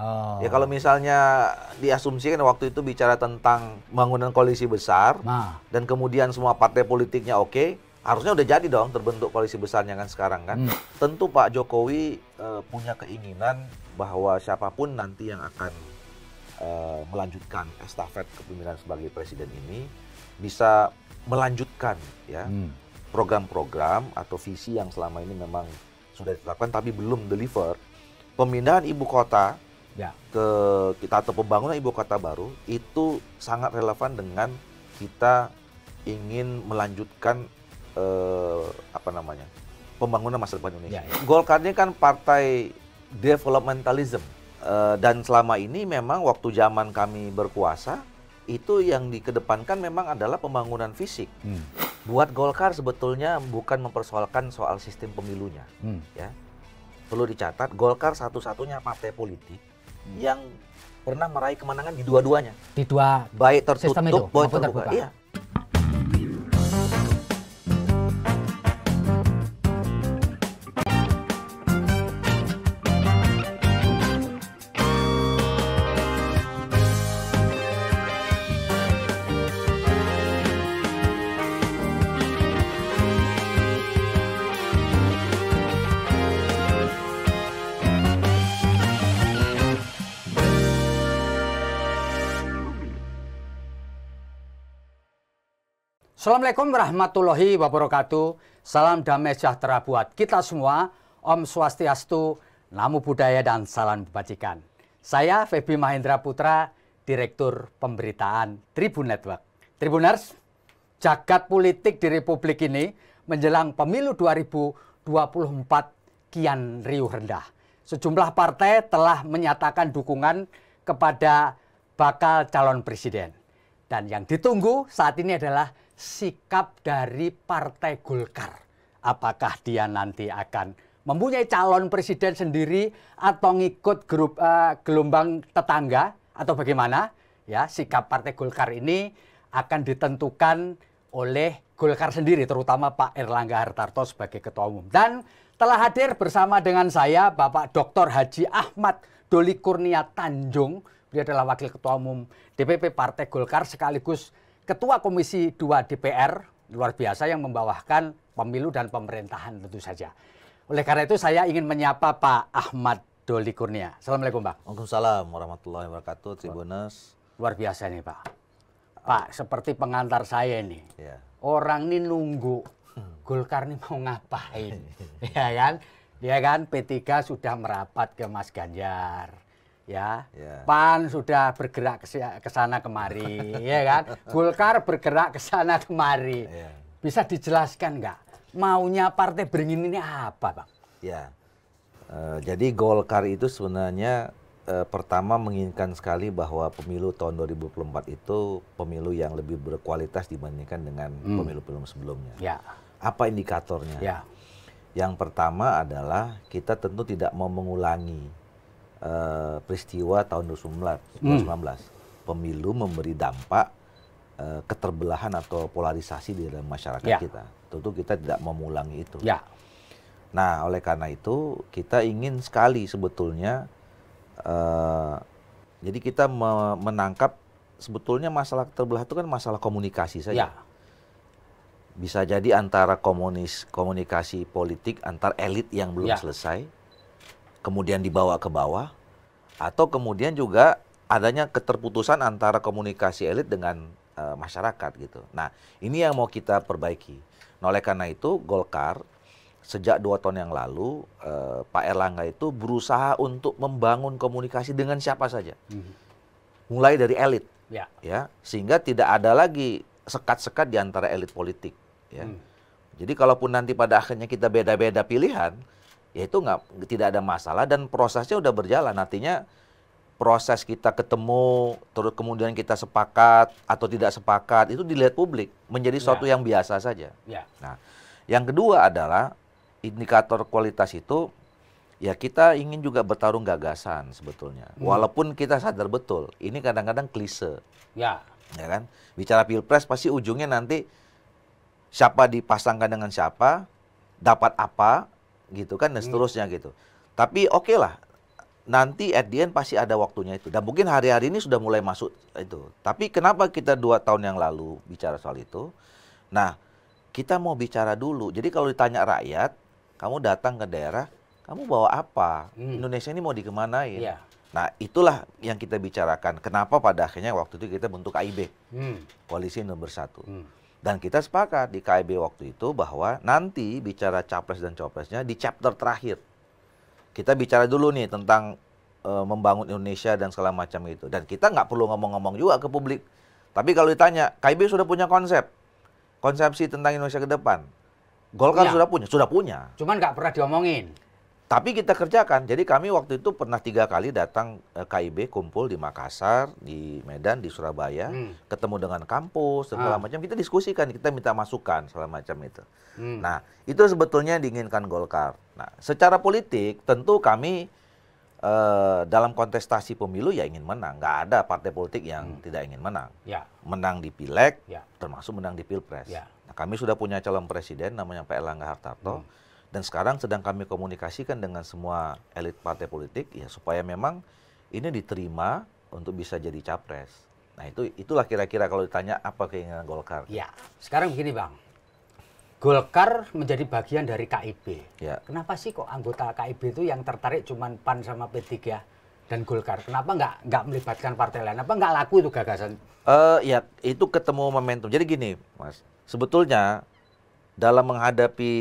Oh. Ya kalau misalnya diasumsikan waktu itu bicara tentang bangunan koalisi besar nah. dan kemudian semua partai politiknya oke, okay, harusnya udah jadi dong terbentuk koalisi besarnya kan sekarang kan. Hmm. Tentu Pak Jokowi uh, punya keinginan bahwa siapapun nanti yang akan uh, melanjutkan estafet kepemimpinan sebagai presiden ini bisa melanjutkan ya hmm. program-program hmm. atau visi yang selama ini memang sudah ditetapkan tapi belum deliver. Pemindahan ibu kota ya. ke kita atau pembangunan ibu kota baru itu sangat relevan dengan kita ingin melanjutkan eh, apa namanya pembangunan masa depan Indonesia. Ya, ya. Golkar ini kan partai developmentalism eh, dan selama ini memang waktu zaman kami berkuasa itu yang dikedepankan memang adalah pembangunan fisik. Hmm. Buat Golkar sebetulnya bukan mempersoalkan soal sistem pemilunya, hmm. ya perlu dicatat Golkar satu-satunya partai politik yang pernah meraih kemenangan di dua-duanya. Di dua baik tertutup, sistem itu, baik terbuka. terbuka. Iya. Assalamualaikum warahmatullahi wabarakatuh. Salam damai sejahtera buat kita semua. Om Swastiastu, Namo Buddhaya dan salam kebajikan. Saya Febi Mahendra Putra, Direktur Pemberitaan Tribun Network. Tribuners, jagat politik di Republik ini menjelang pemilu 2024 kian riuh rendah. Sejumlah partai telah menyatakan dukungan kepada bakal calon presiden. Dan yang ditunggu saat ini adalah sikap dari Partai Golkar. Apakah dia nanti akan mempunyai calon presiden sendiri atau ngikut grup uh, gelombang tetangga atau bagaimana? Ya, sikap Partai Golkar ini akan ditentukan oleh Golkar sendiri terutama Pak Erlangga Hartarto sebagai ketua umum. Dan telah hadir bersama dengan saya Bapak Dr. Haji Ahmad Doli Kurnia Tanjung. Beliau adalah wakil ketua umum DPP Partai Golkar sekaligus Ketua Komisi 2 DPR luar biasa yang membawahkan pemilu dan pemerintahan tentu saja. Oleh karena itu saya ingin menyapa Pak Ahmad Doli Kurnia. Assalamualaikum Pak. Waalaikumsalam warahmatullahi wabarakatuh Tribunas. Luar biasa nih Pak. Pak seperti pengantar saya ini. Ya. Orang ini nunggu hmm. Golkar ini mau ngapain. ya kan? Ya kan P3 sudah merapat ke Mas Ganjar ya. Yeah. PAN sudah bergerak ke sana kemari, ya kan? Golkar bergerak ke sana kemari. Yeah. Bisa dijelaskan nggak maunya partai beringin ini apa, Bang? Ya. Uh, jadi Golkar itu sebenarnya uh, pertama menginginkan sekali bahwa pemilu tahun 2024 itu pemilu yang lebih berkualitas dibandingkan dengan hmm. pemilu-pemilu sebelumnya. Ya. Apa indikatornya? Ya. Yang pertama adalah kita tentu tidak mau mengulangi uh, peristiwa tahun 2019, hmm. pemilu memberi dampak uh, keterbelahan atau polarisasi di dalam masyarakat ya. kita. Tentu kita tidak mengulangi itu. Ya. Nah, oleh karena itu kita ingin sekali sebetulnya uh, jadi kita me menangkap sebetulnya masalah terbelah itu kan masalah komunikasi saja. Ya. Bisa jadi antara komunis komunikasi politik antar elit yang belum ya. selesai kemudian dibawa ke bawah, atau kemudian juga adanya keterputusan antara komunikasi elit dengan e, masyarakat gitu. Nah, ini yang mau kita perbaiki. Nah, oleh karena itu Golkar sejak dua tahun yang lalu e, Pak Erlangga itu berusaha untuk membangun komunikasi dengan siapa saja, hmm. mulai dari elit, ya. ya, sehingga tidak ada lagi sekat-sekat di antara elit politik. Ya. Hmm. Jadi kalaupun nanti pada akhirnya kita beda-beda pilihan, ya itu nggak tidak ada masalah dan prosesnya udah berjalan artinya proses kita ketemu terus kemudian kita sepakat atau tidak sepakat itu dilihat publik menjadi ya. suatu ya. yang biasa saja. Ya. Nah, yang kedua adalah indikator kualitas itu ya kita ingin juga bertarung gagasan sebetulnya. Hmm. Walaupun kita sadar betul ini kadang-kadang klise. Ya. Ya kan? Bicara Pilpres pasti ujungnya nanti siapa dipasangkan dengan siapa, dapat apa, gitu kan dan hmm. seterusnya gitu. Tapi oke okay lah, nanti at the end pasti ada waktunya itu. Dan mungkin hari-hari ini sudah mulai masuk itu. Tapi kenapa kita dua tahun yang lalu bicara soal itu? Nah, kita mau bicara dulu. Jadi kalau ditanya rakyat, kamu datang ke daerah, kamu bawa apa? Hmm. Indonesia ini mau dikemanain? Yeah. Nah, itulah yang kita bicarakan. Kenapa pada akhirnya waktu itu kita bentuk AIB, hmm. Koalisi Indonesia Bersatu. Hmm. Dan kita sepakat di KIB waktu itu bahwa nanti bicara capres dan copresnya di chapter terakhir. Kita bicara dulu nih tentang e, membangun Indonesia dan segala macam itu. Dan kita nggak perlu ngomong-ngomong juga ke publik. Tapi kalau ditanya, KIB sudah punya konsep. Konsepsi tentang Indonesia ke depan. Golkar ya. sudah punya, sudah punya. Cuman nggak pernah diomongin. Tapi kita kerjakan. Jadi kami waktu itu pernah tiga kali datang eh, KIB kumpul di Makassar, di Medan, di Surabaya, hmm. ketemu dengan kampus segala ah. macam. Kita diskusikan, kita minta masukan segala macam itu. Hmm. Nah, itu sebetulnya diinginkan Golkar. Nah, secara politik tentu kami eh, dalam kontestasi pemilu ya ingin menang. Gak ada partai politik yang hmm. tidak ingin menang. Ya. Menang di pileg, ya. termasuk menang di pilpres. Ya. Nah, kami sudah punya calon presiden namanya Pak Erlangga Hartarto. Hmm dan sekarang sedang kami komunikasikan dengan semua elit partai politik ya supaya memang ini diterima untuk bisa jadi capres. Nah itu itulah kira-kira kalau ditanya apa keinginan Golkar. Ya, sekarang begini bang, Golkar menjadi bagian dari KIB. Ya. Kenapa sih kok anggota KIB itu yang tertarik cuma PAN sama P3 dan Golkar? Kenapa nggak nggak melibatkan partai lain? Apa nggak laku itu gagasan? Uh, ya itu ketemu momentum. Jadi gini, Mas, sebetulnya dalam menghadapi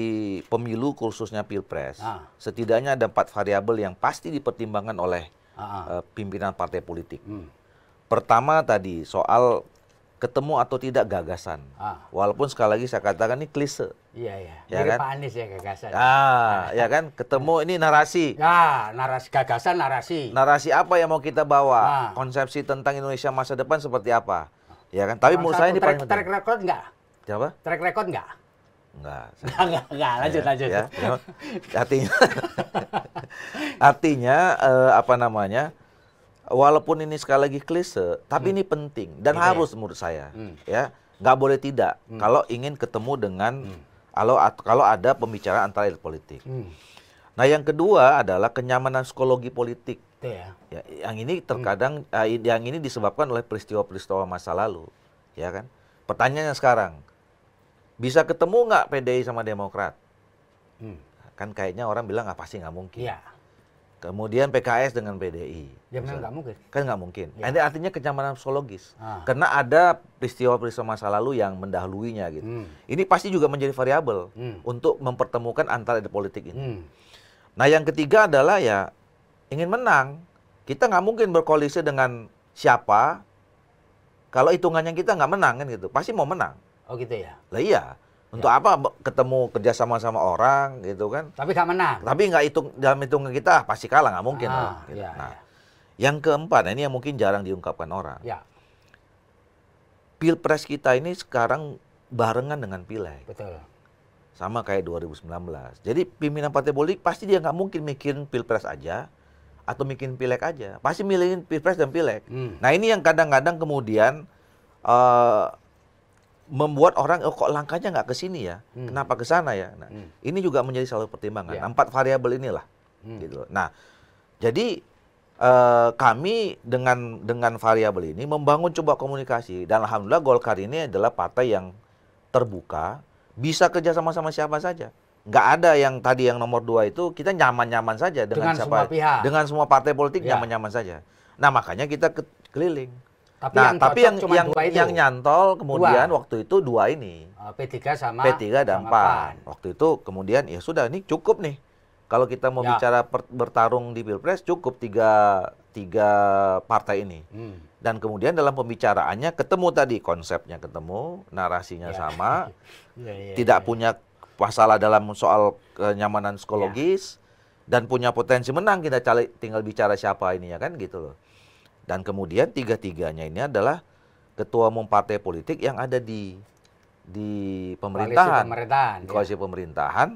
pemilu khususnya pilpres ah. setidaknya ada empat variabel yang pasti dipertimbangkan oleh ah. uh, pimpinan partai politik hmm. pertama tadi soal ketemu atau tidak gagasan ah. walaupun sekali lagi saya katakan ini klise iya iya ya kan Pak Anies ya gagasan ah ya kan ketemu ini narasi ya narasi gagasan narasi narasi apa yang mau kita bawa ah. konsepsi tentang Indonesia masa depan seperti apa ya kan tapi menurut saya ini paling penting track record enggak Siapa? Track record nggak? Enggak. Enggak, enggak, lanjut, ya, lanjut. Ya, artinya, artinya eh, apa namanya, walaupun ini sekali lagi klise, tapi hmm. ini penting dan ini gitu ya? harus ya? menurut saya, hmm. ya nggak boleh tidak hmm. kalau ingin ketemu dengan hmm. kalau kalau ada pembicaraan antara elit politik. Hmm. Nah yang kedua adalah kenyamanan psikologi politik. Ya. ya yang ini terkadang hmm. uh, yang ini disebabkan oleh peristiwa-peristiwa masa lalu, ya kan. Pertanyaannya sekarang, bisa ketemu nggak PDI sama Demokrat? Hmm. Kan kayaknya orang bilang nggak ah, pasti nggak mungkin. Ya. Kemudian PKS dengan PDI. Ya benar nggak mungkin. Kan nggak mungkin. Ya. Ini artinya kenyamanan psikologis. Ah. Karena ada peristiwa-peristiwa masa lalu yang mendahuluinya gitu. Hmm. Ini pasti juga menjadi variabel hmm. untuk mempertemukan antara ide politik ini. Hmm. Nah yang ketiga adalah ya ingin menang. Kita nggak mungkin berkoalisi dengan siapa kalau hitungannya kita nggak menang kan gitu. Pasti mau menang. Oh gitu ya. Lah iya. Untuk ya. apa ketemu kerja sama sama orang gitu kan? Tapi nggak menang. Tapi nggak hitung dalam hitungan kita pasti kalah nggak mungkin. Ah, gitu. ya, nah, ya. yang keempat nah ini yang mungkin jarang diungkapkan orang. Ya. Pilpres kita ini sekarang barengan dengan pileg. Betul. Sama kayak 2019. Jadi pimpinan partai politik pasti dia nggak mungkin mikir pilpres aja atau mikir pileg aja. Pasti milihin pilpres dan pileg. Hmm. Nah ini yang kadang-kadang kemudian uh, membuat orang oh, kok langkahnya nggak ke sini ya, hmm. kenapa ke sana ya. Nah, hmm. ini juga menjadi salah satu pertimbangan. Yeah. Empat variabel inilah, hmm. gitu. Nah, jadi eh, kami dengan dengan variabel ini membangun coba komunikasi dan alhamdulillah Golkar ini adalah partai yang terbuka, bisa kerja sama sama siapa saja. Nggak ada yang tadi yang nomor dua itu kita nyaman-nyaman saja dengan, dengan siapa, semua pihak. dengan semua partai politik ya. nyaman-nyaman saja. Nah makanya kita ke, keliling tapi nah, yang tapi yang cuma yang, dua itu. yang nyantol kemudian dua. waktu itu dua ini. Eh, P3 sama P3 dan sama PAN. PAN. Waktu itu kemudian ya sudah ini cukup nih. Kalau kita mau ya. bicara per, bertarung di Pilpres cukup tiga, tiga partai ini. Hmm. Dan kemudian dalam pembicaraannya ketemu tadi konsepnya ketemu, narasinya ya. sama. ya, ya, tidak ya. punya masalah dalam soal kenyamanan psikologis ya. dan punya potensi menang kita cali, tinggal bicara siapa ini ya kan gitu loh. Dan kemudian tiga-tiganya ini adalah ketua umum partai politik yang ada di di pemerintahan, koalisi pemerintahan, di ya. koalisi ya. pemerintahan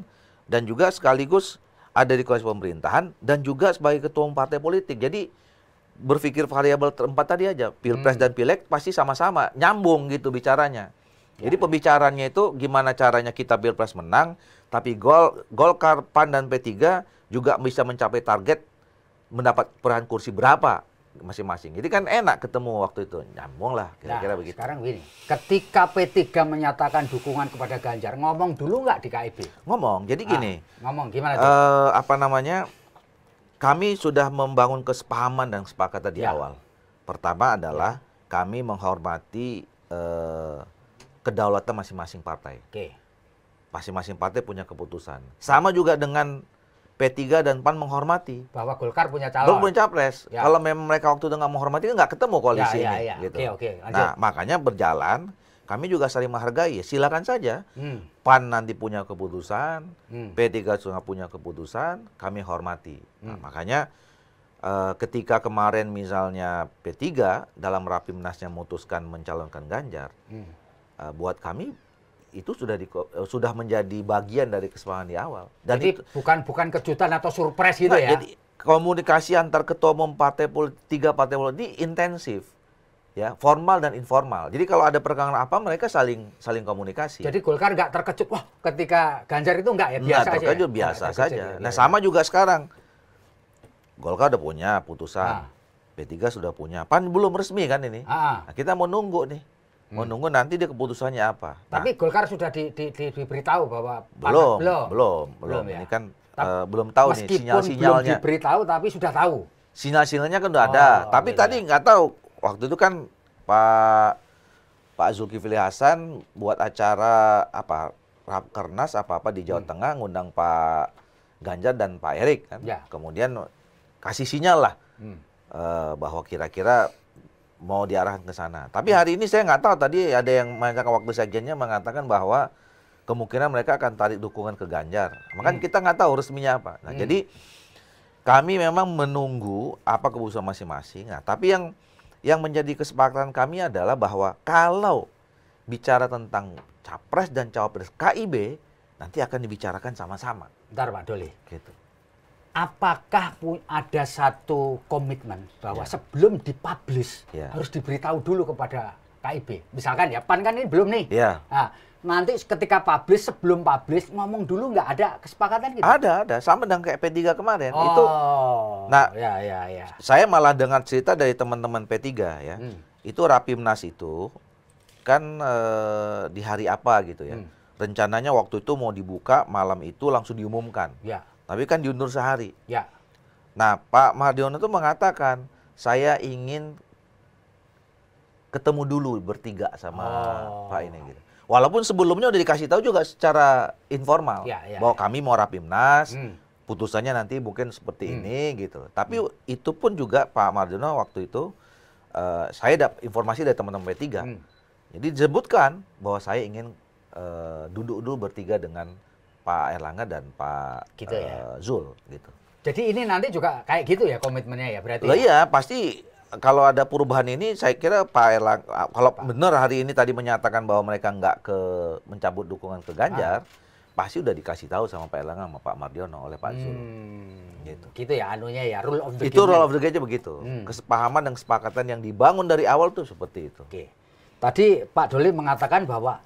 dan juga sekaligus ada di koalisi pemerintahan dan juga sebagai ketua umum partai politik. Jadi berpikir variabel terempat tadi aja, pilpres hmm. dan pileg pasti sama-sama nyambung gitu bicaranya. Ya. Jadi ya. pembicaranya itu gimana caranya kita pilpres menang, tapi Gol Golkar, PAN dan P3 juga bisa mencapai target mendapat peran kursi berapa masing-masing. Jadi kan enak ketemu waktu itu, nyambung lah kira-kira nah, begitu. Sekarang ini, ketika P3 menyatakan dukungan kepada Ganjar, ngomong dulu nggak di KIB? Ngomong, jadi ah, gini. Ah, ngomong, gimana tuh? Uh, apa namanya, kami sudah membangun kesepahaman dan kesepakatan di ya. awal. Pertama adalah ya. kami menghormati uh, kedaulatan masing-masing partai. Oke. Okay. Masing-masing partai punya keputusan. Sama juga dengan P3 dan PAN menghormati bahwa Golkar punya calon. Golkar punya capres. Ya. Kalau memang mereka waktu itu nggak menghormati nggak ketemu koalisi ya, ya ini. Ya. Gitu. Oke, oke, Nah makanya berjalan. Kami juga saling menghargai. Ya, silakan saja. Hmm. PAN nanti punya keputusan, hmm. P3 sudah punya keputusan. Kami hormati. Nah, hmm. makanya uh, ketika kemarin misalnya P3 dalam rapimnasnya memutuskan mencalonkan Ganjar, hmm. uh, buat kami itu sudah di, eh, sudah menjadi bagian dari kesepahaman di awal. Dan jadi itu, bukan bukan kejutan atau surprise gitu nah, ya. Jadi komunikasi antar ketua umum partai politik tiga partai politik intensif ya formal dan informal. Jadi kalau ada perkembangan apa mereka saling saling komunikasi. Jadi Golkar nggak terkejut wah ketika Ganjar itu nggak ya biasa nggak terkejut aja ya? biasa nggak saja. Ya, nah iya, iya. sama juga sekarang Golkar udah punya putusan, ah. P3 sudah punya, Pan belum resmi kan ini. Ah. Nah, kita mau nunggu nih Menunggu hmm. oh, nanti dia keputusannya apa. Nah, Tapi Golkar sudah di, di, di, diberitahu bahwa belum, belum, belum, belum. Ya? Ini kan Ta uh, eh, belum tahu nih sinyal-sinyalnya. Belum diberitahu tapi sudah tahu. Sinyal-sinyalnya kan udah oh, ada. Iya, tapi iya. tadi iya. nggak tahu. Waktu itu kan Pak Pak Zulkifli Hasan buat acara apa Rap Rapkernas apa apa di Jawa hmm. Tengah ngundang Pak Ganjar dan Pak Erik kan. Ya. Kemudian kasih sinyal lah hmm. uh, bahwa kira-kira mau diarahkan ke sana. Tapi hmm. hari ini saya nggak tahu tadi ada yang mengatakan waktu sekjennya mengatakan bahwa kemungkinan mereka akan tarik dukungan ke Ganjar. Maka hmm. kita nggak tahu resminya apa. Nah, hmm. jadi kami memang menunggu apa keputusan masing-masing. Nah, tapi yang yang menjadi kesepakatan kami adalah bahwa kalau bicara tentang capres dan cawapres KIB nanti akan dibicarakan sama-sama. Bentar Pak Doli. Gitu apakah ada satu komitmen bahwa ya. sebelum dipublish ya. harus diberitahu dulu kepada KIB. Misalkan ya PAN kan ini belum nih. Ya. Nah, nanti ketika publish sebelum publish ngomong dulu nggak ada kesepakatan gitu. Ada, ada. Sama dengan kayak P3 kemarin. Oh. Itu Nah, ya ya ya. Saya malah dengar cerita dari teman-teman P3 ya. Hmm. Itu Rapimnas itu kan e, di hari apa gitu ya. Hmm. Rencananya waktu itu mau dibuka malam itu langsung diumumkan. Ya tapi kan diundur sehari. Ya. Nah, Pak Mardiono itu mengatakan, saya ingin ketemu dulu bertiga sama oh. Pak ini gitu. Walaupun sebelumnya udah dikasih tahu juga secara informal ya, ya, bahwa ya. kami mau rapimnas, hmm. putusannya nanti mungkin seperti hmm. ini gitu. Tapi hmm. itu pun juga Pak Mardiono waktu itu uh, saya dapat informasi dari teman-teman P3. Hmm. Jadi disebutkan bahwa saya ingin uh, duduk dulu bertiga dengan Pak Erlangga dan Pak gitu ya? uh, Zul gitu. Jadi ini nanti juga kayak gitu ya komitmennya ya berarti. Loh ya? iya, pasti kalau ada perubahan ini saya kira Pak Erlangga ah, kalau benar hari ini tadi menyatakan bahwa mereka nggak ke mencabut dukungan ke Ganjar, ah. pasti udah dikasih tahu sama Pak Erlangga sama Pak Mardiono oleh Pak Zul. Hmm. Gitu. Gitu ya anunya ya rule of the itu game. Itu rule of the game aja begitu. Hmm. Kesepahaman dan kesepakatan yang dibangun dari awal tuh seperti itu. Oke. Tadi Pak Doli mengatakan bahwa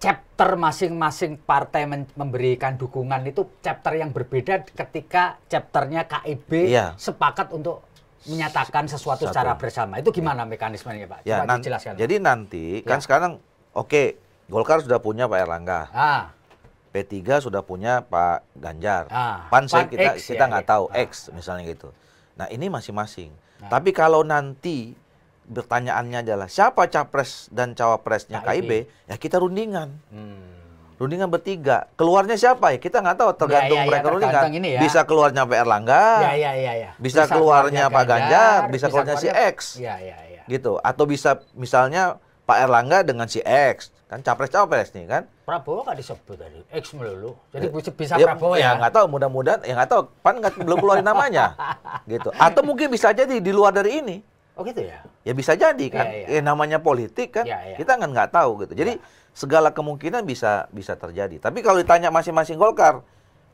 chapter masing-masing partai memberikan dukungan itu chapter yang berbeda ketika chapternya KIB ya. sepakat untuk menyatakan sesuatu Satu. secara bersama. Itu gimana ya. mekanismenya, Pak? ya, nan dijelaskan. Jadi Pak. nanti kan ya. kan sekarang oke, okay, Golkar sudah punya Pak Erlangga. Ah. P3 sudah punya Pak Ganjar. Ah, Pan, Pan kita X, kita ya, nggak ya, tahu ah. X misalnya gitu. Nah, ini masing-masing. Nah. Tapi kalau nanti pertanyaannya adalah siapa capres dan cawapresnya KIB, KIB ya kita rundingan. Hmm. Rundingan bertiga. Keluarnya siapa ya? Kita nggak tahu tergantung ya, ya, ya, mereka rundingan. ya. Bisa keluarnya Pak Erlangga. Ya, ya, ya, ya. Bisa, bisa keluarnya Pak Ganjar, bisa, bisa keluarnya si X. Ya, ya, ya. Gitu. Atau bisa misalnya Pak Erlangga dengan si X kan capres cawapres nih kan Prabowo nggak disebut tadi X melulu jadi ya. bisa ya, Prabowo ya, ya? nggak ya, tahu mudah-mudahan ya nggak tahu pan nggak belum keluarin namanya gitu atau mungkin bisa jadi di luar dari ini Oh gitu ya? Ya bisa jadi kan. Ya, ya. ya namanya politik kan. Ya, ya. Kita kan nggak tahu gitu. Jadi ya. segala kemungkinan bisa bisa terjadi. Tapi kalau ditanya masing-masing Golkar,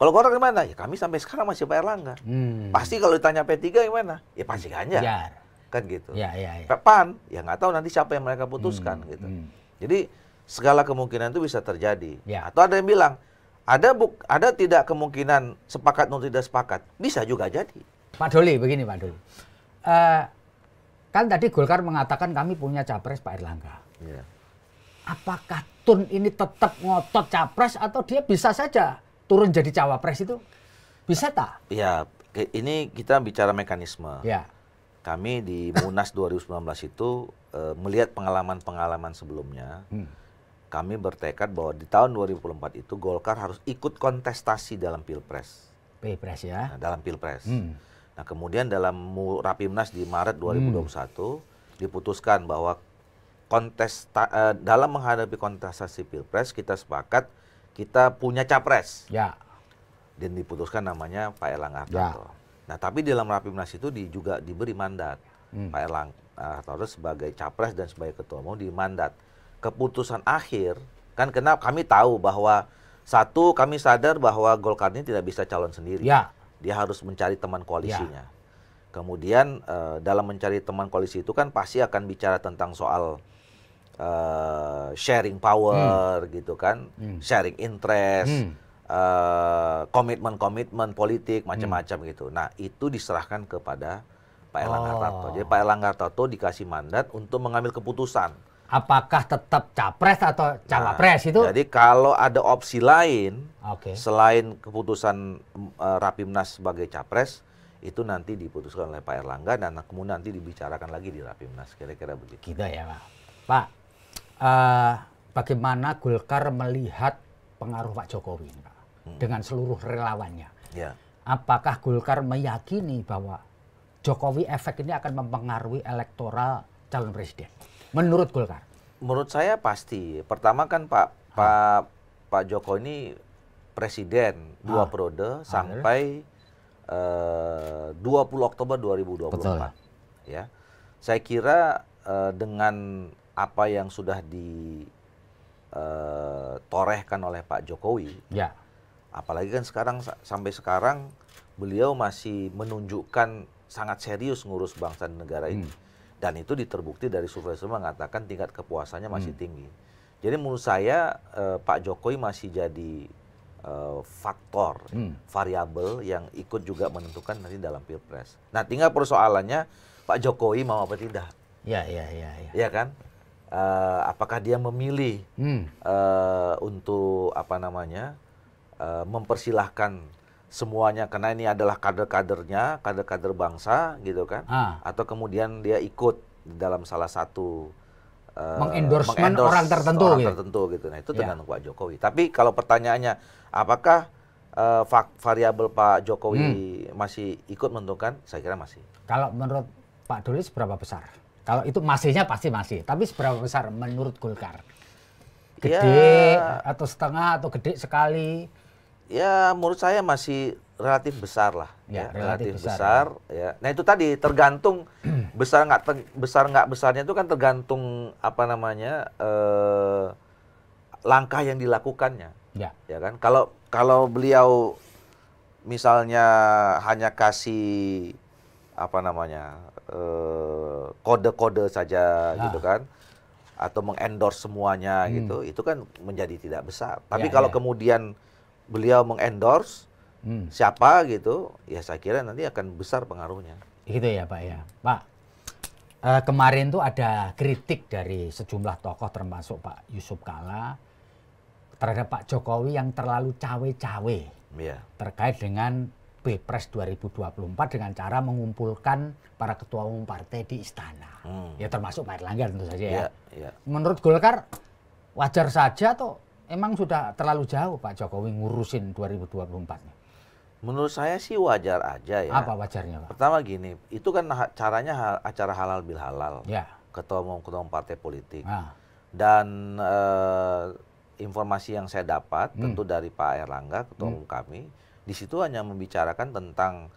kalau Golkar gimana? Ya kami sampai sekarang masih Pak Erlangga. Hmm. Pasti kalau ditanya P3 gimana? Ya pasti Ganjar. Ya. Kan gitu. Ya, ya, ya. PAN, ya nggak tahu nanti siapa yang mereka putuskan hmm. gitu. Hmm. Jadi segala kemungkinan itu bisa terjadi. Ya. Atau ada yang bilang, ada buk, ada tidak kemungkinan sepakat atau tidak sepakat. Bisa juga jadi. Pak Doli, begini Pak Doli. Uh, Kan tadi Golkar mengatakan kami punya capres Pak Erlangga. Yeah. Apakah Tun ini tetap ngotot capres atau dia bisa saja turun jadi cawapres itu? Bisa tak? Ya, ini kita bicara mekanisme. Yeah. Kami di Munas 2019 itu e, melihat pengalaman-pengalaman sebelumnya. Hmm. Kami bertekad bahwa di tahun 2024 itu Golkar harus ikut kontestasi dalam Pilpres. Pilpres ya. Nah, dalam Pilpres. Hmm Nah kemudian dalam Rapimnas di Maret 2021 hmm. diputuskan bahwa kontes uh, eh, dalam menghadapi kontestasi pilpres kita sepakat kita punya capres. Ya. Dan diputuskan namanya Pak Erlangga Hartarto. Ya. Nah tapi dalam Rapimnas itu di, juga diberi mandat hmm. Pak Erlangga Hartarto sebagai capres dan sebagai ketua umum di mandat. Keputusan akhir kan kenapa kami tahu bahwa satu kami sadar bahwa Golkar ini tidak bisa calon sendiri. Ya dia harus mencari teman ya. koalisinya. Ya. Kemudian uh, dalam mencari teman koalisi itu kan pasti akan bicara tentang soal uh, sharing power hmm. gitu kan, hmm. sharing interest, hmm. uh, komitmen-komitmen politik hmm. macam-macam hmm. gitu. Nah itu diserahkan kepada Pak Erlangga oh. Jadi Pak Erlangga Tarto dikasih mandat untuk mengambil keputusan apakah tetap capres atau cawapres nah, itu? Jadi kalau ada opsi lain okay. selain keputusan uh, Rapimnas sebagai capres itu nanti diputuskan oleh Pak Erlangga dan kemudian nanti dibicarakan lagi di Rapimnas kira-kira begitu. Gitu ya Pak. Pak, uh, bagaimana Golkar melihat pengaruh Pak Jokowi ini, Pak? Hmm. Dengan seluruh relawannya. Ya. Apakah Golkar meyakini bahwa Jokowi efek ini akan mempengaruhi elektoral calon presiden? menurut Golkar? Menurut saya pasti. Pertama kan Pak ha. Ah. Pak Pak Joko ini presiden ha. dua ah. periode ha. Ah, iya. sampai eh, uh, 20 Oktober 2024. Betul. Ya. Saya kira uh, dengan apa yang sudah ditorehkan torehkan oleh Pak Jokowi. Ya. Apalagi kan sekarang sampai sekarang beliau masih menunjukkan sangat serius ngurus bangsa dan negara ini. Hmm dan itu diterbukti dari survei semua mengatakan tingkat kepuasannya masih hmm. tinggi. Jadi menurut saya eh, Pak Jokowi masih jadi eh, faktor hmm. variabel yang ikut juga menentukan nanti dalam pilpres. Nah tinggal persoalannya Pak Jokowi mau apa tidak? Ya ya ya. Ya, ya kan? Eh, apakah dia memilih hmm. eh, untuk apa namanya eh, mempersilahkan semuanya karena ini adalah kader-kadernya, kader-kader bangsa gitu kan. Ah. Atau kemudian dia ikut dalam salah satu uh, mengendorse meng orang tertentu orang gitu. tertentu gitu. Nah, itu ya. Pak Jokowi. Tapi kalau pertanyaannya apakah uh, variabel Pak Jokowi hmm. masih ikut menentukan? Saya kira masih. Kalau menurut Pak Doli seberapa besar? Kalau itu masihnya pasti masih, tapi seberapa besar menurut Golkar? Iya. Gede ya. atau setengah atau gede sekali? ya menurut saya masih relatif besar lah ya, ya relatif, relatif besar, besar ya. ya nah itu tadi tergantung besar nggak ter, besar nggak besarnya itu kan tergantung apa namanya eh, langkah yang dilakukannya ya, ya kan kalau kalau beliau misalnya hanya kasih apa namanya eh, kode-kode eh, saja ah. gitu kan atau mengendorse semuanya hmm. gitu itu kan menjadi tidak besar tapi ya, kalau ya. kemudian beliau mengendorse hmm. siapa gitu, ya saya kira nanti akan besar pengaruhnya. Gitu ya Pak ya. Pak, uh, kemarin tuh ada kritik dari sejumlah tokoh termasuk Pak Yusuf Kala terhadap Pak Jokowi yang terlalu cawe-cawe yeah. terkait dengan Pilpres 2024 dengan cara mengumpulkan para ketua umum partai di istana. Hmm. Ya termasuk Pak Erlangga tentu saja ya. Yeah, yeah. Menurut Golkar wajar saja atau emang sudah terlalu jauh Pak Jokowi ngurusin 2024 nya Menurut saya sih wajar aja ya. Apa wajarnya Pak? Pertama gini, itu kan caranya acara halal bil halal. Ya. Ketua umum ketua umum partai politik. Nah. Dan eh, informasi yang saya dapat hmm. tentu dari Pak Erlangga ketua hmm. kami, di situ hanya membicarakan tentang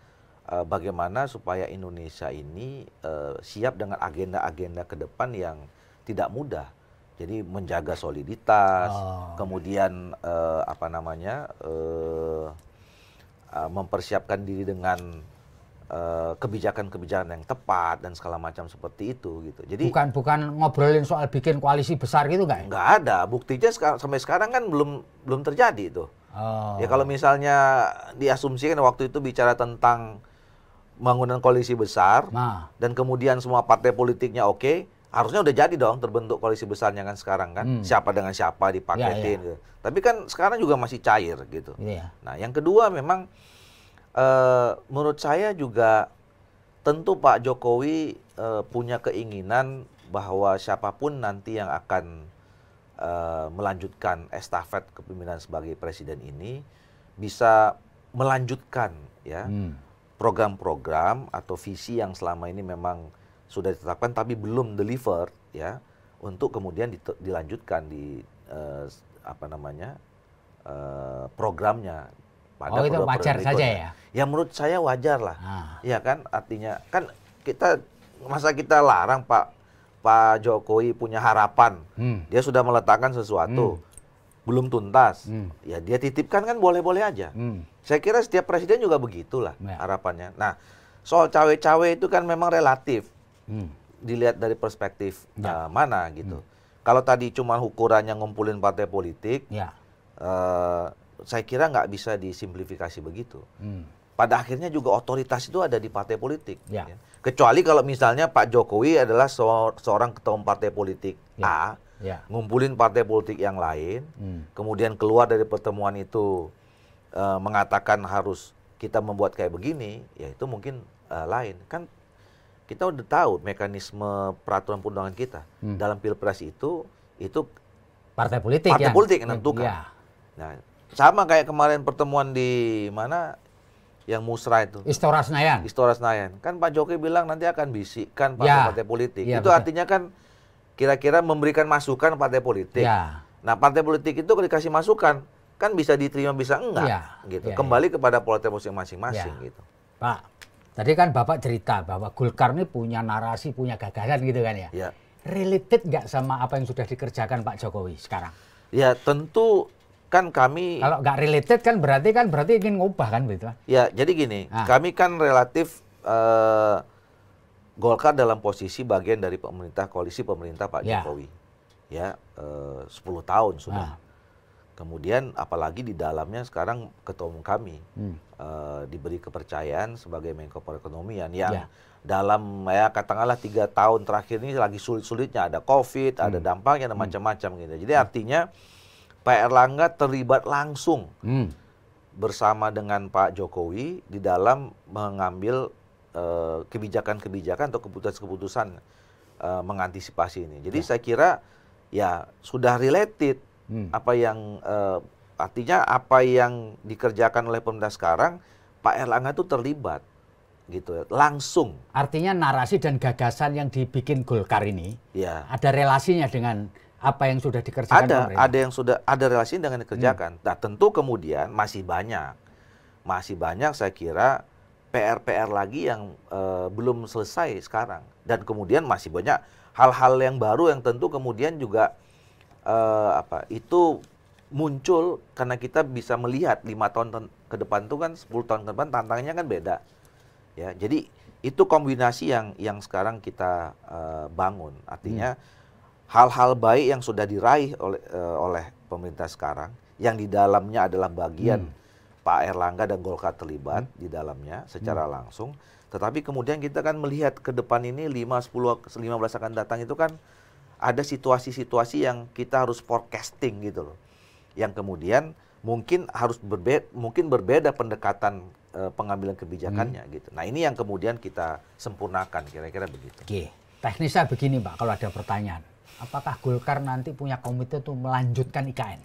eh, bagaimana supaya Indonesia ini eh, siap dengan agenda-agenda ke depan yang tidak mudah jadi menjaga soliditas, oh. Iya. kemudian uh, apa namanya uh, uh, mempersiapkan diri dengan kebijakan-kebijakan yang tepat dan segala macam seperti itu gitu. Jadi bukan bukan ngobrolin soal bikin koalisi besar gitu nggak? Nggak ada. Buktinya seka sampai sekarang kan belum belum terjadi itu. Oh. Ya kalau misalnya diasumsikan waktu itu bicara tentang bangunan koalisi besar nah. dan kemudian semua partai politiknya oke, okay, harusnya udah jadi dong terbentuk koalisi besarnya kan sekarang kan hmm. siapa dengan siapa dipaketin ya, ya. gitu. Tapi kan sekarang juga masih cair gitu. Ya. Nah, yang kedua memang uh, menurut saya juga tentu Pak Jokowi uh, punya keinginan bahwa siapapun nanti yang akan uh, melanjutkan estafet kepemimpinan sebagai presiden ini bisa melanjutkan ya hmm. program-program hmm. atau visi yang selama ini memang sudah ditetapkan tapi belum deliver ya untuk kemudian dilanjutkan di uh, apa namanya uh, programnya pada oh, itu wajar saja ya ya menurut saya wajar lah ah. ya kan artinya kan kita masa kita larang pak pak jokowi punya harapan hmm. dia sudah meletakkan sesuatu hmm. belum tuntas hmm. ya dia titipkan kan boleh-boleh aja hmm. saya kira setiap presiden juga begitulah ya. harapannya nah soal cawe-cawe itu kan memang relatif hmm. dilihat dari perspektif ya. uh, mana gitu. Hmm. Kalau tadi cuma ukuran yang ngumpulin partai politik, ya. uh, saya kira nggak bisa disimplifikasi begitu. Hmm. Pada akhirnya juga otoritas itu ada di partai politik. Ya. Ya. Kecuali kalau misalnya Pak Jokowi adalah seorang ketua partai politik ya. A, ya. ngumpulin partai politik yang lain, hmm. kemudian keluar dari pertemuan itu uh, mengatakan harus kita membuat kayak begini, ya itu mungkin uh, lain. Kan kita udah tahu mekanisme peraturan perundangan kita hmm. dalam pilpres itu itu partai politik partai yang, politik yang menentukan. Hmm, ya. Nah, sama kayak kemarin pertemuan di mana yang musra itu. Istora Senayan. Istora Senayan. Kan Pak Jokowi bilang nanti akan bisikkan iya. partai-partai politik. Ya, itu betul. artinya kan kira-kira memberikan masukan partai politik. Ya. Nah, partai politik itu kalau dikasih masukan kan bisa diterima bisa enggak ya. gitu. Ya, Kembali iya. kepada politik masing-masing ya. gitu. Pak, Tadi kan Bapak cerita bahwa Golkar ini punya narasi, punya gagasan gitu kan ya. ya. Related nggak sama apa yang sudah dikerjakan Pak Jokowi sekarang? Ya tentu kan kami kalau nggak related kan berarti kan berarti ingin ngubah kan begitu ya jadi gini ah. kami kan relatif uh, Golkar dalam posisi bagian dari pemerintah koalisi pemerintah Pak ya. Jokowi ya eh, uh, 10 tahun sudah ah. Kemudian apalagi di dalamnya sekarang ketua umum kami hmm. uh, diberi kepercayaan sebagai Menko Perekonomian yang ya. dalam ya katakanlah tiga tahun terakhir ini lagi sulit-sulitnya ada COVID, hmm. ada dampaknya, hmm. dan macam-macam gitu. Jadi hmm. artinya Pak Erlangga terlibat langsung hmm. bersama dengan Pak Jokowi di dalam mengambil eh, kebijakan-kebijakan uh, atau keputusan-keputusan uh, mengantisipasi ini. Jadi ya. saya kira ya sudah related Hmm. Apa yang uh, artinya apa yang dikerjakan oleh pemerintah sekarang Pak Erlangga itu terlibat gitu ya, langsung. Artinya narasi dan gagasan yang dibikin Golkar ini ya. ada relasinya dengan apa yang sudah dikerjakan ada pemerintah. ada yang sudah ada relasi dengan dikerjakan hmm. nah tentu kemudian masih banyak masih banyak saya kira PR-PR lagi yang uh, belum selesai sekarang dan kemudian masih banyak hal-hal yang baru yang tentu kemudian juga uh, apa itu muncul karena kita bisa melihat lima tahun ke depan tuh kan 10 tahun ke depan tantangannya kan beda ya jadi itu kombinasi yang yang sekarang kita uh, bangun artinya hmm. hal-hal hmm. baik yang sudah diraih oleh uh, oleh pemerintah sekarang yang di dalamnya adalah bagian hmm. Pak Erlangga dan Golkar terlibat hmm. di dalamnya secara hmm. langsung tetapi kemudian kita kan melihat ke depan ini 5 10 15 akan datang itu kan ada situasi-situasi yang kita harus forecasting gitu loh. Yang kemudian mungkin harus berbeda mungkin berbeda pendekatan e, pengambilan kebijakannya hmm. gitu. Nah, ini yang kemudian kita sempurnakan kira-kira begitu. Oke. Teknisnya begini, Pak, kalau ada pertanyaan. Apakah Golkar nanti punya komite untuk melanjutkan IKN?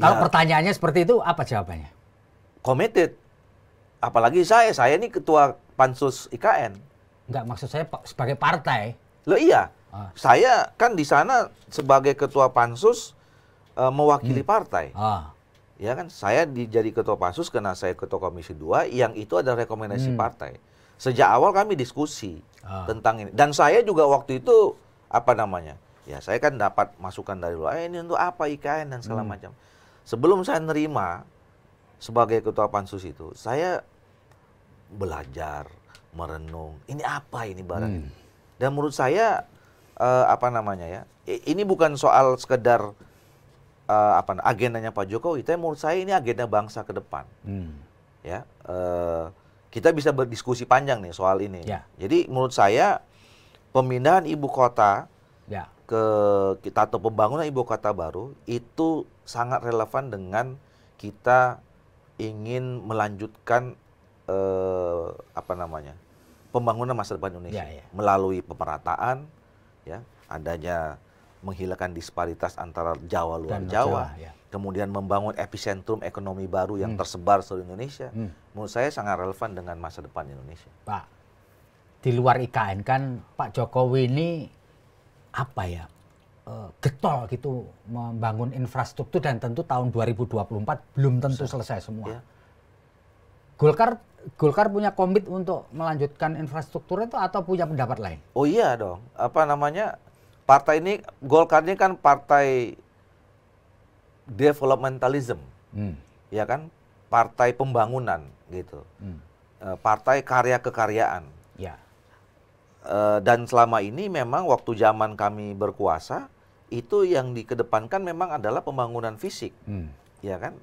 Kalau ya. pertanyaannya seperti itu, apa jawabannya? Committed. Apalagi saya, saya ini ketua pansus IKN. Enggak, maksud saya sebagai partai. Loh iya, Ah. Saya kan di sana sebagai ketua pansus e, mewakili hmm. partai. Ah. Ya kan, saya jadi ketua pansus karena saya ketua komisi 2 yang itu ada rekomendasi hmm. partai. Sejak awal kami diskusi ah. tentang ini dan saya juga waktu itu apa namanya? Ya, saya kan dapat masukan dari luar, eh, ini untuk apa IKN dan segala hmm. macam. Sebelum saya nerima sebagai ketua pansus itu, saya belajar, merenung, ini apa ini barang hmm. Dan menurut saya uh, apa namanya ya ini bukan soal sekedar uh, apa agendanya Pak Jokowi tapi menurut saya ini agenda bangsa ke depan hmm. ya uh, kita bisa berdiskusi panjang nih soal ini ya. jadi menurut saya pemindahan ibu kota ya. ke kita atau pembangunan ibu kota baru itu sangat relevan dengan kita ingin melanjutkan uh, apa namanya pembangunan masa depan Indonesia ya, ya. melalui pemerataan ya adanya menghilangkan disparitas antara Jawa luar Dan Jawa, Jawa ya. kemudian membangun epicentrum ekonomi baru yang hmm. tersebar seluruh Indonesia, hmm. menurut saya sangat relevan dengan masa depan Indonesia. Pak, di luar IKN kan Pak Jokowi ini apa ya eh, getol gitu membangun infrastruktur dan tentu tahun 2024 belum tentu selesai semua. Ya. Golkar Golkar punya komit untuk melanjutkan infrastruktur itu atau punya pendapat lain? Oh iya dong. Apa namanya? Partai ini Golkar ini kan partai developmentalism. Hmm. Ya kan? Partai pembangunan gitu. Hmm. Eh, partai karya kekaryaan. Ya. Eh, dan selama ini memang waktu zaman kami berkuasa itu yang dikedepankan memang adalah pembangunan fisik. Hmm. Ya kan?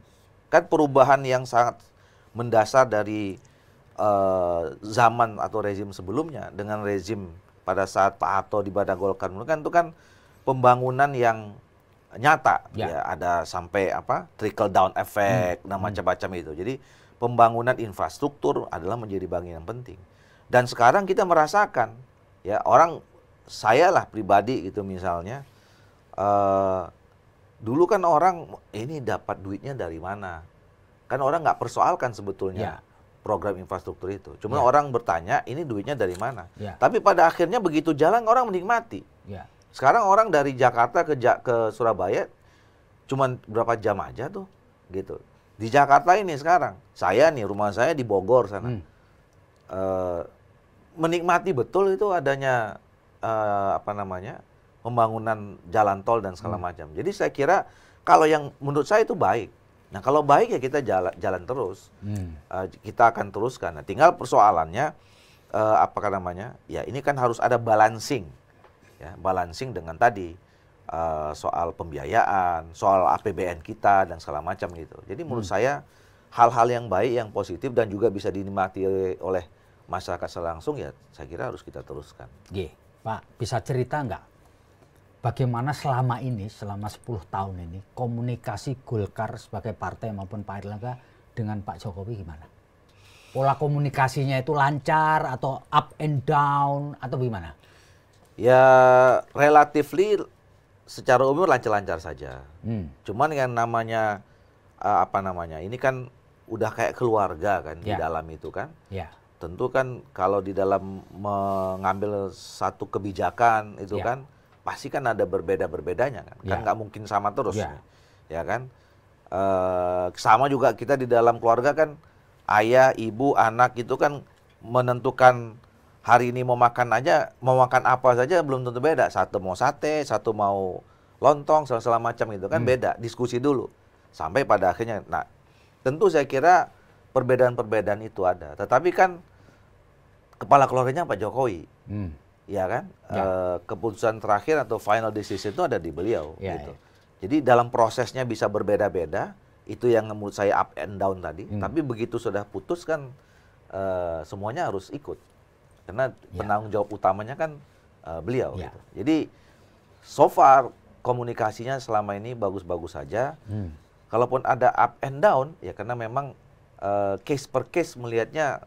Kan perubahan yang sangat mendasar dari Eh, zaman atau rezim sebelumnya dengan rezim pada saat Pak Harto di Badan Golkar kan itu kan pembangunan yang nyata ya, ya ada sampai apa trickle down effect hmm. hmm. macam-macam itu. Jadi pembangunan infrastruktur adalah menjadi bagian yang penting. Dan sekarang kita merasakan ya orang saya lah pribadi gitu misalnya uh, dulu kan orang ini dapat duitnya dari mana? Kan orang nggak persoalkan sebetulnya. Ya program infrastruktur itu. Cuma ya. orang bertanya ini duitnya dari mana. Ya. Tapi pada akhirnya begitu jalan orang menikmati. Ya. Sekarang orang dari Jakarta ke ja ke Surabaya cuma berapa jam aja tuh gitu. Di Jakarta ini sekarang saya nih rumah saya di Bogor sana. Hmm. E, menikmati betul itu adanya e, apa namanya pembangunan jalan tol dan segala hmm. macam. Jadi saya kira kalau yang menurut saya itu baik. Nah kalau baik ya kita jalan, jalan terus, hmm. uh, kita akan teruskan. Nah, tinggal persoalannya uh, eh, apakah namanya? Ya ini kan harus ada balancing, ya balancing dengan tadi uh, soal pembiayaan, soal APBN kita dan segala macam gitu. Jadi menurut hmm. saya hal-hal yang baik, yang positif dan juga bisa dinikmati oleh masyarakat selangsung langsung ya saya kira harus kita teruskan. G, Pak bisa cerita nggak bagaimana selama ini, selama 10 tahun ini, komunikasi Golkar sebagai partai maupun Pak Erlangga dengan Pak Jokowi gimana? Pola komunikasinya itu lancar atau up and down atau gimana? Ya relatif secara umum lancar-lancar saja. Hmm. Cuman yang namanya eh, apa namanya? Ini kan udah kayak keluarga kan yeah. di ya. dalam itu kan. Yeah. Tentu kan kalau di dalam mengambil satu kebijakan itu yeah. kan pasti kan ada berbeda-berbedanya kan? kan. Ya. Kan nggak mungkin sama terus. Ya, ya kan? E, sama juga kita di dalam keluarga kan ayah, ibu, anak itu kan menentukan hari ini mau makan aja, mau makan apa saja belum tentu beda. Satu mau sate, satu mau lontong, segala macam gitu kan hmm. beda. Diskusi dulu sampai pada akhirnya. Nah, tentu saya kira perbedaan-perbedaan itu ada. Tetapi kan kepala keluarganya Pak Jokowi. Hmm ya kan ya. Uh, keputusan terakhir atau final decision itu ada di beliau ya, ya. gitu. Ya. Jadi dalam prosesnya bisa berbeda-beda, itu yang menurut saya up and down tadi. Hmm. Tapi begitu sudah putus kan uh, semuanya harus ikut. Karena ya. penanggung jawab utamanya kan uh, beliau ya. gitu. Jadi so far komunikasinya selama ini bagus-bagus saja. Hmm. Kalaupun ada up and down ya karena memang uh, case per case melihatnya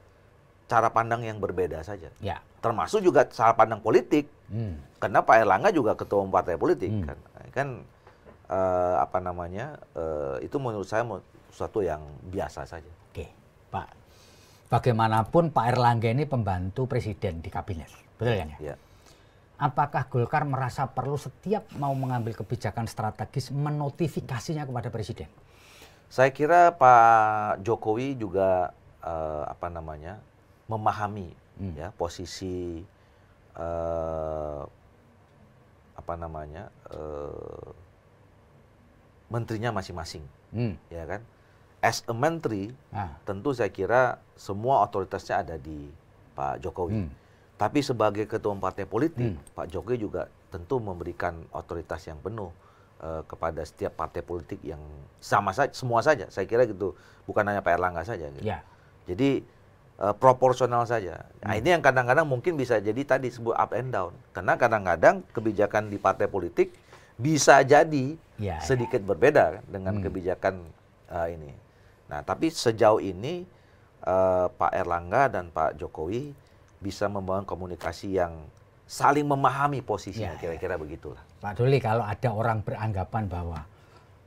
cara pandang yang berbeda saja. Ya. Termasuk juga cara pandang politik. Hmm. Karena Pak Erlangga juga ketua umum partai politik hmm. kan. Nah, kan uh, apa namanya? Uh, itu menurut saya suatu yang biasa saja. Oke, Pak. Bagaimanapun Pak Erlangga ini pembantu presiden di kabinet. Betul kan ya? ya. Apakah Golkar merasa perlu setiap mau mengambil kebijakan strategis menotifikasinya kepada presiden? Saya kira Pak Jokowi juga uh, apa namanya? memahami hmm. ya posisi uh, apa namanya uh, menterinya masing-masing, hmm. ya kan? As a menteri, ah. tentu saya kira semua otoritasnya ada di Pak Jokowi. Hmm. Tapi sebagai ketua partai politik, hmm. Pak Jokowi juga tentu memberikan otoritas yang penuh uh, kepada setiap partai politik yang sama saja, semua saja. Saya kira gitu, bukan hanya Pak Erlangga saja. Gitu. ya. Jadi uh, proporsional saja. Nah, hmm. ini yang kadang-kadang mungkin bisa jadi tadi sebuah up and down. Karena kadang-kadang kebijakan di partai politik bisa jadi ya, ya. sedikit berbeda dengan hmm. kebijakan uh, ini. Nah, tapi sejauh ini uh, Pak Erlangga dan Pak Jokowi bisa membangun komunikasi yang saling memahami posisinya ya, ya. kira-kira ya. begitulah. Pak Doli kalau ada orang beranggapan bahwa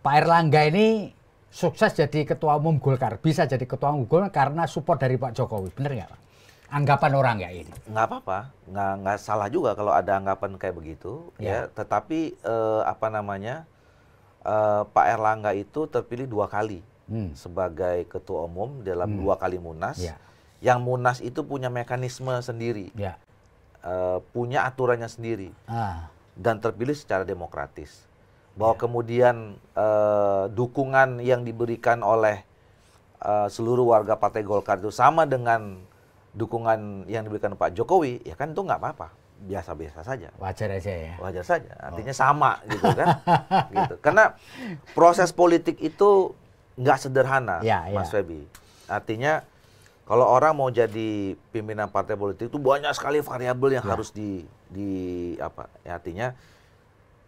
Pak Erlangga ini sukses jadi ketua umum Golkar, bisa jadi ketua umum Golkar karena support dari Pak Jokowi, bener nggak Pak? Anggapan orang ya ini? Nggak apa-apa, nggak, nggak salah juga kalau ada anggapan kayak begitu, ya. ya tetapi eh, apa namanya eh, Pak Erlangga itu terpilih dua kali hmm. sebagai ketua umum dalam hmm. dua kali munas, ya. yang munas itu punya mekanisme sendiri, ya. eh, punya aturannya sendiri, ah. dan terpilih secara demokratis bahwa iya. kemudian uh, dukungan yang diberikan oleh uh, seluruh warga Partai Golkar itu sama dengan dukungan yang diberikan Pak Jokowi, ya kan itu nggak apa-apa, biasa-biasa saja. Wajar aja ya. Wajar saja, artinya oh. sama gitu kan. gitu. Karena proses politik itu nggak sederhana, ya, ya. Mas Febi. Artinya kalau orang mau jadi pimpinan partai politik itu banyak sekali variabel yang ya. harus di di apa? Ya, artinya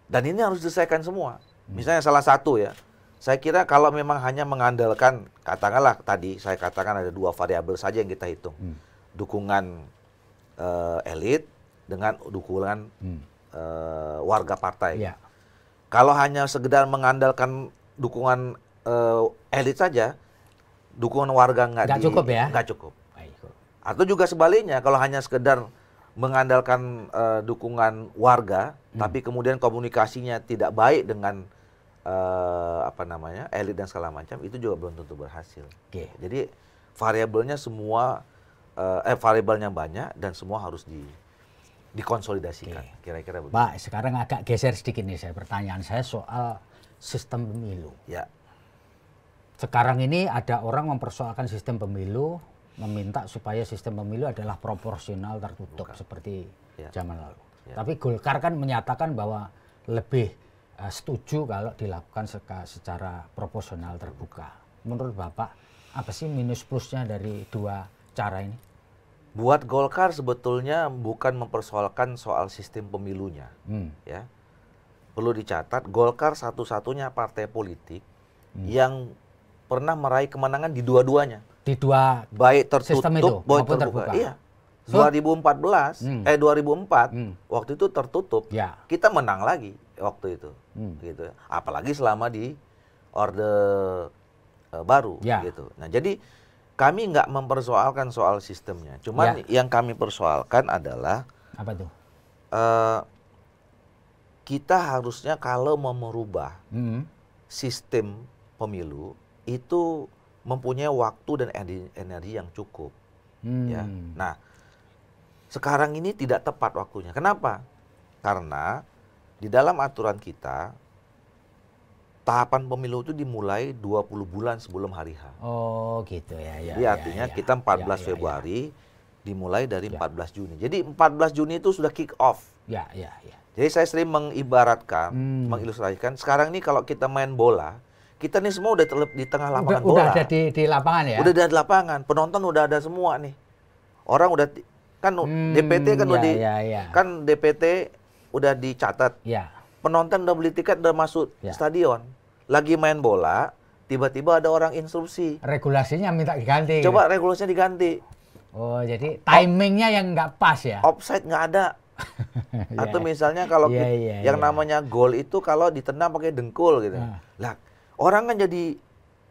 dan ini harus diselesaikan semua. Misalnya salah satu ya, saya kira kalau memang hanya mengandalkan katakanlah tadi saya katakan ada dua variabel saja yang kita hitung hmm. dukungan uh, elit dengan dukungan uh, warga partai ya. kalau hanya sekedar mengandalkan dukungan uh, elit saja dukungan warga nggak cukup ya nggak cukup atau juga sebaliknya kalau hanya sekedar mengandalkan uh, dukungan warga, hmm. tapi kemudian komunikasinya tidak baik dengan uh, apa namanya elit dan segala macam, itu juga belum tentu berhasil. Okay. Jadi variabelnya semua uh, eh variabelnya banyak dan semua harus di dikonsolidasikan. Okay. Kira-kira begitu. Pak, sekarang agak geser sedikit nih saya pertanyaan saya soal sistem pemilu. Ya. Sekarang ini ada orang mempersoalkan sistem pemilu meminta supaya sistem pemilu adalah proporsional tertutup Bukan. seperti ya. zaman lalu. Ya. Tapi Golkar kan menyatakan bahwa lebih uh, setuju kalau dilakukan secara, secara proporsional terbuka. Menurut Bapak, apa sih minus plusnya dari dua cara ini? Buat Golkar sebetulnya bukan mempersoalkan soal sistem pemilunya, hmm. ya. Perlu dicatat, Golkar satu-satunya partai politik hmm. yang pernah meraih kemenangan di dua-duanya di dua baik tertutup sistem itu, baik terbuka. terbuka. Iya. So, 2014 hmm. eh 2004 hmm. waktu itu tertutup. Ya. Kita menang lagi waktu itu. Hmm. Gitu. Apalagi selama di orde uh, baru ya. gitu. Nah, jadi kami nggak mempersoalkan soal sistemnya. Cuman ya. yang kami persoalkan adalah apa tuh? Uh, kita harusnya kalau mau merubah hmm. sistem pemilu itu mempunyai waktu dan energi, yang cukup. Ya. Hmm. Ya. Nah, sekarang ini tidak tepat waktunya. Kenapa? Karena di dalam aturan kita tahapan pemilu itu dimulai 20 bulan sebelum hari H. Oh, gitu ya. ya Jadi ya, artinya ya, kita 14 ya, ya, ya, Februari dimulai dari ya. 14 Juni. Jadi 14 Juni itu sudah kick off. Ya, ya, ya. Jadi saya sering mengibaratkan, hmm. mengilustrasikan sekarang ini kalau kita main bola, kita nih semua udah di tengah lapangan udah, bola. Udah ada di, di lapangan ya? Udah ada di lapangan. Penonton udah ada semua nih. Orang udah kan hmm, DPT kan ya, udah di ya, ya. kan DPT udah dicatat. Ya. Penonton udah beli tiket udah masuk ya. stadion. Lagi main bola, tiba-tiba ada orang instruksi. Regulasinya minta diganti. Coba gitu. regulasinya diganti. Oh, jadi timingnya yang nggak pas ya? Offside nggak ada. Ya. Atau yeah. misalnya kalau yeah, yeah, yang yeah. namanya gol itu kalau ditendang pakai dengkul gitu. Uh. Lah, orang kan jadi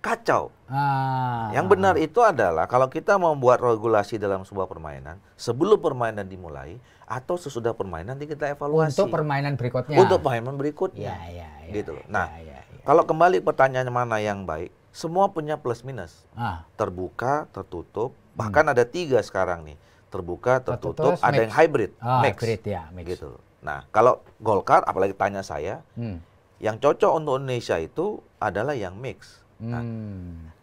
kacau. Ah, yang benar itu adalah kalau kita membuat regulasi dalam sebuah permainan, sebelum permainan dimulai atau sesudah permainan nanti kita evaluasi. Untuk permainan berikutnya. Untuk permainan berikutnya. Ya, ya, ya, gitu loh. Ya, nah, ya, ya, ya. kalau kembali pertanyaan mana yang baik, semua punya plus minus. Ah. Terbuka, tertutup, hmm. bahkan hmm. ada tiga sekarang nih. Terbuka, tertutup, tertutup ada mix. yang hybrid, oh, mix. hybrid ya, mix. Gitu Nah, kalau Golkar apalagi tanya saya, hmm. yang cocok untuk Indonesia itu adalah yang mix. Nah, hmm.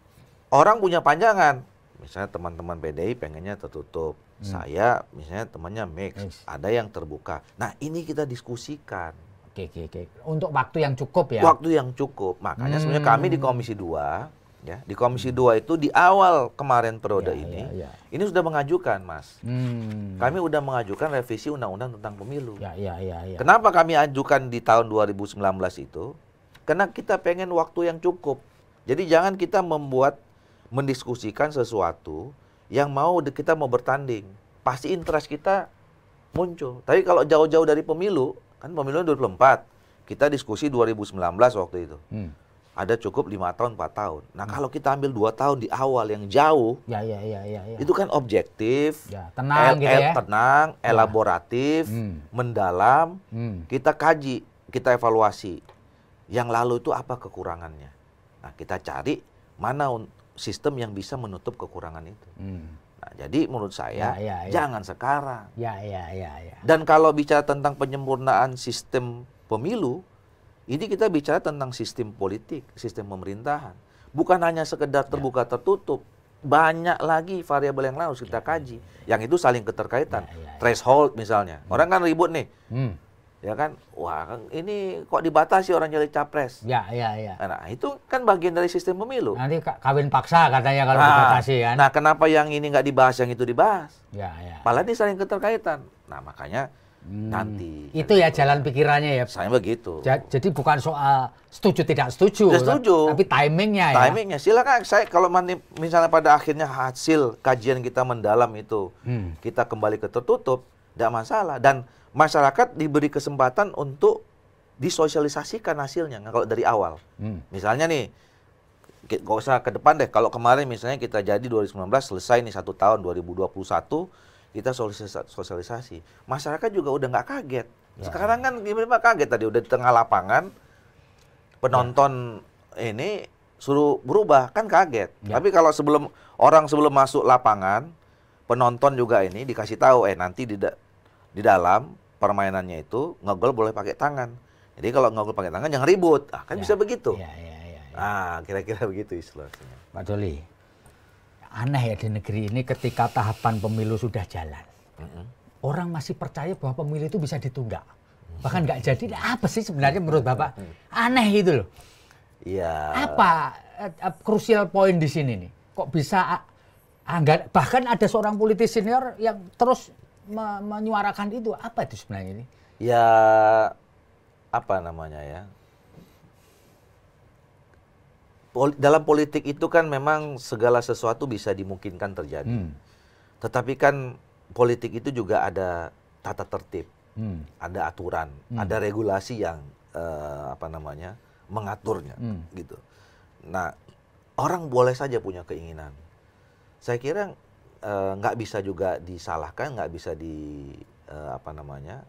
Orang punya panjangan, misalnya teman-teman PDI pengennya tertutup, hmm. saya misalnya temannya mix, mix, ada yang terbuka. Nah ini kita diskusikan. Oke, oke, oke. Untuk waktu yang cukup ya. Waktu yang cukup. Makanya hmm. sebenarnya kami di Komisi 2 ya di Komisi 2 itu di awal kemarin periode ya, ini ya, ya. ini sudah mengajukan mas hmm. kami sudah mengajukan revisi undang-undang tentang pemilu ya, ya, ya, ya. kenapa kami ajukan di tahun 2019 itu karena kita pengen waktu yang cukup. Jadi jangan kita membuat mendiskusikan sesuatu yang mau kita mau bertanding. Pasti interest kita muncul. Tapi kalau jauh-jauh dari pemilu, kan pemilu 2024, kita diskusi 2019 waktu itu. Hmm. Ada cukup lima tahun, 4 tahun. Nah, hmm. kalau kita ambil dua tahun di awal yang jauh, ya, ya, ya, ya, ya. itu kan objektif, ya, tenang, el, gitu ya. tenang, ya. elaboratif, hmm. mendalam, hmm. kita kaji, kita evaluasi yang lalu itu apa kekurangannya. Nah, kita cari mana sistem yang bisa menutup kekurangan itu. Hmm. Nah, jadi menurut saya ya, ya, ya. jangan sekarang. Ya, ya, ya, ya. Dan kalau bicara tentang penyempurnaan sistem pemilu, ini kita bicara tentang sistem politik, sistem pemerintahan. Bukan hanya sekedar terbuka ya. tertutup, banyak lagi variabel yang harus kita ya, ya, kaji. Ya. Yang itu saling keterkaitan. Ya, ya, ya. Threshold misalnya. Orang kan ribut nih. Hmm ya kan wah kan ini kok dibatasi orang jadi capres ya ya ya nah, nah itu kan bagian dari sistem pemilu nanti kawin paksa katanya kalau nah, dibatasi kan nah kenapa yang ini nggak dibahas yang itu dibahas ya ya malah ini saling keterkaitan nah makanya hmm. nanti itu ya itu. jalan pikirannya ya saya begitu ja, jadi bukan soal setuju tidak setuju tidak kan? setuju tapi timingnya ya timingnya silakan saya kalau misalnya pada akhirnya hasil kajian kita mendalam itu hmm. kita kembali ke tertutup tidak masalah dan masyarakat diberi kesempatan untuk disosialisasikan hasilnya nah, kalau dari awal. Hmm. Misalnya nih, gak usah ke depan deh. Kalau kemarin misalnya kita jadi 2019 selesai nih satu tahun 2021 kita sosialisasi. Masyarakat juga udah nggak kaget. Ya. Sekarang kan gimana kaget tadi udah di tengah lapangan penonton ya. ini suruh berubah kan kaget. Ya. Tapi kalau sebelum orang sebelum masuk lapangan penonton juga ini dikasih tahu eh nanti di di dalam permainannya itu ngegol boleh pakai tangan. Jadi kalau ngegol pakai tangan jangan ribut. Ah, kan ya. bisa begitu. Ya, ya, ya, ya. Ah, kira-kira begitu istilahnya. Pak Doli, aneh ya di negeri ini ketika tahapan pemilu sudah jalan. Mm -hmm. Orang masih percaya bahwa pemilu itu bisa ditunggak. Bahkan nggak jadi. Nah, apa sih sebenarnya menurut Bapak? Aneh gitu loh. Iya. Apa eh, eh, krusial uh, uh, poin di sini nih? Kok bisa ah, anggar bahkan ada seorang politisi senior yang terus me menyuarakan itu apa itu sebenarnya ini? Ya apa namanya ya? Pol dalam politik itu kan memang segala sesuatu bisa dimungkinkan terjadi. Hmm. Tetapi kan politik itu juga ada tata tertib, hmm. ada aturan, hmm. ada regulasi yang uh, apa namanya mengaturnya hmm. gitu. Nah orang boleh saja punya keinginan. Saya kira Eh, nggak uh, bisa juga disalahkan, nggak bisa di uh, apa namanya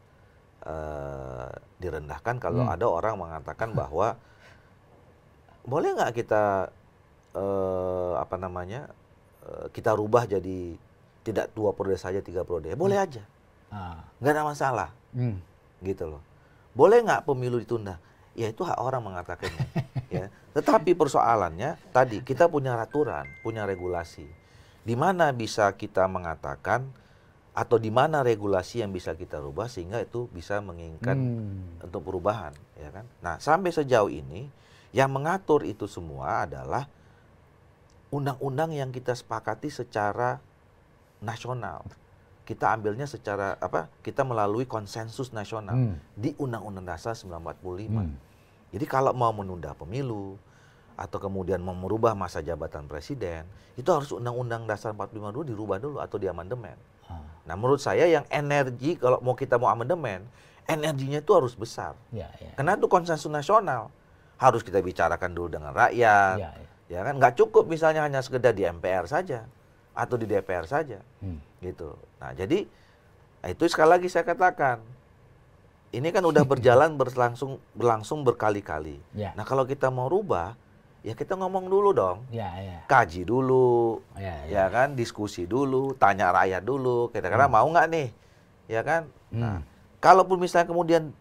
uh, direndahkan kalau hmm. ada orang mengatakan bahwa boleh nggak kita uh, apa namanya uh, kita rubah jadi tidak dua periode saja tiga periode boleh hmm. aja ah. nggak ah. ada masalah hmm. gitu loh boleh nggak pemilu ditunda ya itu hak orang mengatakannya ya tetapi persoalannya tadi kita punya aturan punya regulasi di mana bisa kita mengatakan atau di mana regulasi yang bisa kita rubah sehingga itu bisa menginginkan hmm. untuk perubahan ya kan nah sampai sejauh ini yang mengatur itu semua adalah undang-undang yang kita sepakati secara nasional kita ambilnya secara apa kita melalui konsensus nasional hmm. di undang-undang dasar 1945 hmm. jadi kalau mau menunda pemilu atau kemudian mau merubah masa jabatan presiden, itu harus Undang-Undang Dasar 452 dirubah dulu atau diamandemen. Hmm. Nah, menurut saya yang energi kalau mau kita mau amandemen, energinya itu harus besar. Ya, ya. Karena itu konsensus nasional. Harus kita bicarakan dulu dengan rakyat. Ya, ya. ya kan nggak cukup misalnya hanya sekedar di MPR saja atau di DPR saja. Hmm. Gitu. Nah, jadi nah, itu sekali lagi saya katakan, ini kan udah berjalan berlangsung berlangsung berkali-kali. Ya. Nah, kalau kita mau rubah ya kita ngomong dulu dong. Ya, ya. Kaji dulu, ya, ya. ya kan, diskusi dulu, tanya rakyat dulu. kita karena hmm. mau nggak nih, ya kan? Hmm. Nah, kalaupun misalnya kemudian